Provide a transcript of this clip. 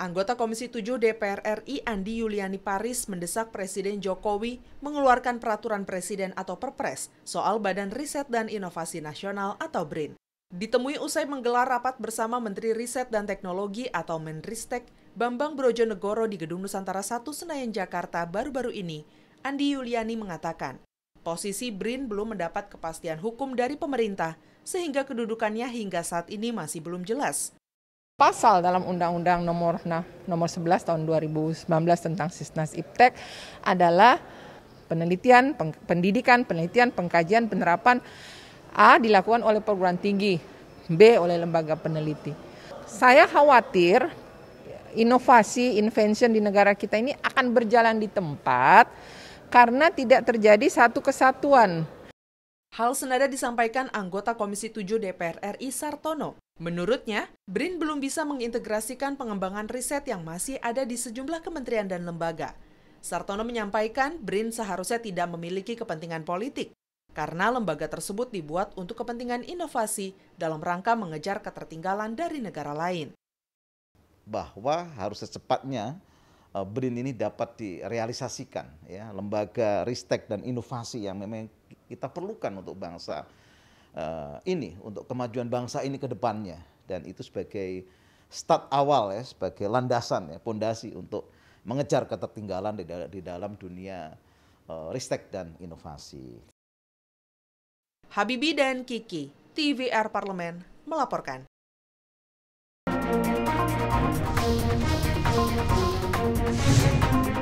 Anggota Komisi 7 DPR RI Andi Yuliani Paris mendesak Presiden Jokowi mengeluarkan peraturan presiden atau Perpres soal Badan Riset dan Inovasi Nasional atau BRIN. Ditemui usai menggelar rapat bersama Menteri Riset dan Teknologi atau Menristek Bambang Brojonegoro di Gedung Nusantara 1 Senayan Jakarta baru-baru ini, Andi Yuliani mengatakan Posisi BRIN belum mendapat kepastian hukum dari pemerintah, sehingga kedudukannya hingga saat ini masih belum jelas. Pasal dalam Undang-Undang nomor, nah, nomor 11 tahun 2019 tentang Sisnas Iptek adalah penelitian, peng, pendidikan, penelitian, pengkajian, penerapan A dilakukan oleh perguruan tinggi, B oleh lembaga peneliti. Saya khawatir inovasi, invention di negara kita ini akan berjalan di tempat karena tidak terjadi satu kesatuan. Hal senada disampaikan anggota Komisi 7 DPR RI Sartono. Menurutnya, BRIN belum bisa mengintegrasikan pengembangan riset yang masih ada di sejumlah kementerian dan lembaga. Sartono menyampaikan BRIN seharusnya tidak memiliki kepentingan politik karena lembaga tersebut dibuat untuk kepentingan inovasi dalam rangka mengejar ketertinggalan dari negara lain. Bahwa harus secepatnya Eh, BRIN ini dapat direalisasikan ya lembaga ristek dan inovasi yang memang kita perlukan untuk bangsa uh, ini untuk kemajuan bangsa ini ke depannya dan itu sebagai start awal ya sebagai landasan ya pondasi untuk mengejar ketertinggalan di, di dalam dunia uh, ristek dan inovasi. Habibi dan Kiki, TVR Parlemen melaporkan. Thank you.